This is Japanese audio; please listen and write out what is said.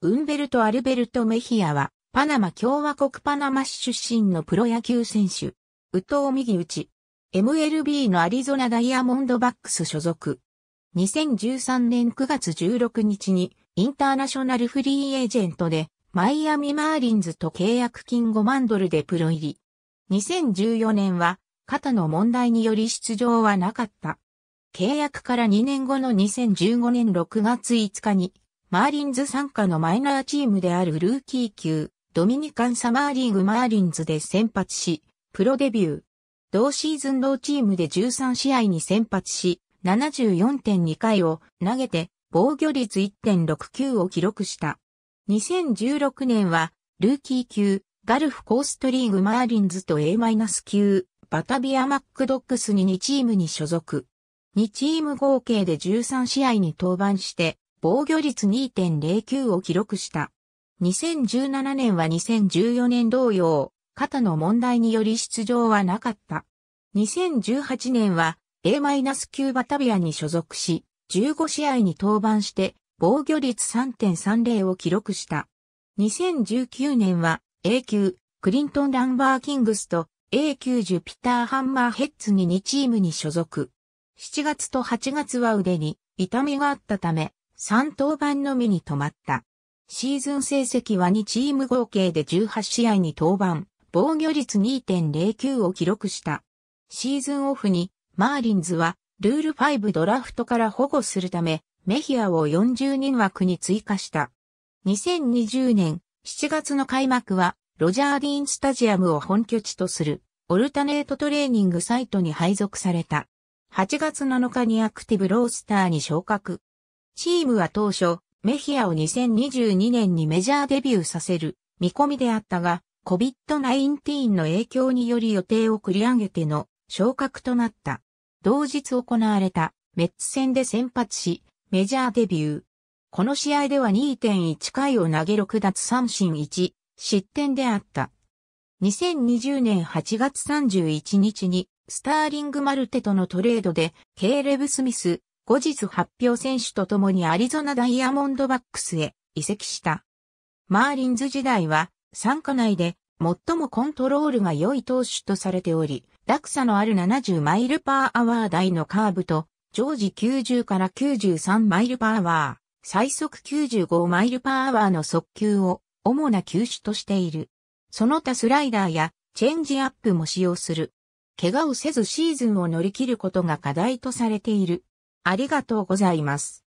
ウンベルト・アルベルト・メヒアは、パナマ共和国パナマ市出身のプロ野球選手。宇藤右打ち。MLB のアリゾナダイヤモンドバックス所属。2013年9月16日に、インターナショナルフリーエージェントで、マイアミ・マーリンズと契約金5万ドルでプロ入り。2014年は、肩の問題により出場はなかった。契約から2年後の2015年6月5日に、マーリンズ参加のマイナーチームであるルーキー級、ドミニカンサマーリーグマーリンズで先発し、プロデビュー。同シーズン同チームで13試合に先発し、74.2回を投げて防御率1.69を記録した。2016年はルーキー級ガルフコーストリーグマーリンズと A- 級バタビアマックドックスに2チームに所属。2チーム合計で13試合に登板して防御率2.09を記録した。2017年は2014年同様、肩の問題により出場はなかった。2018年は A-9 バタビアに所属し、15試合に登板して防御率3.30を記録した。2019年は A 級クリントン・ランバー・キングスと A 級ジュピター・ハンマーヘッズに2チームに所属。7月と8月は腕に痛みがあったため、3登板のみに止まった。シーズン成績は2チーム合計で18試合に登板、防御率2.09を記録した。シーズンオフに、マーリンズは、ルール5ドラフトから保護するため、メヒアを40人枠に追加した。2020年7月の開幕は、ロジャーディーンスタジアムを本拠地とする、オルタネートトレーニングサイトに配属された。8月7日にアクティブロースターに昇格。チームは当初、メヒアを2022年にメジャーデビューさせる見込みであったが、COVID-19 の影響により予定を繰り上げての昇格となった。同日行われたメッツ戦で先発し、メジャーデビュー。この試合では2.1回を投げ6奪三振1、失点であった。2020年8月31日に、スターリング・マルテとのトレードで、ケーレブ・スミス、後日発表選手と共にアリゾナダイヤモンドバックスへ移籍した。マーリンズ時代は、参加内で最もコントロールが良い投手とされており、落差のある70マイルパーアワー台のカーブと、常時90から93マイルパーアワー、最速95マイルパーアワーの速球を主な球種としている。その他スライダーやチェンジアップも使用する。怪我をせずシーズンを乗り切ることが課題とされている。ありがとうございます。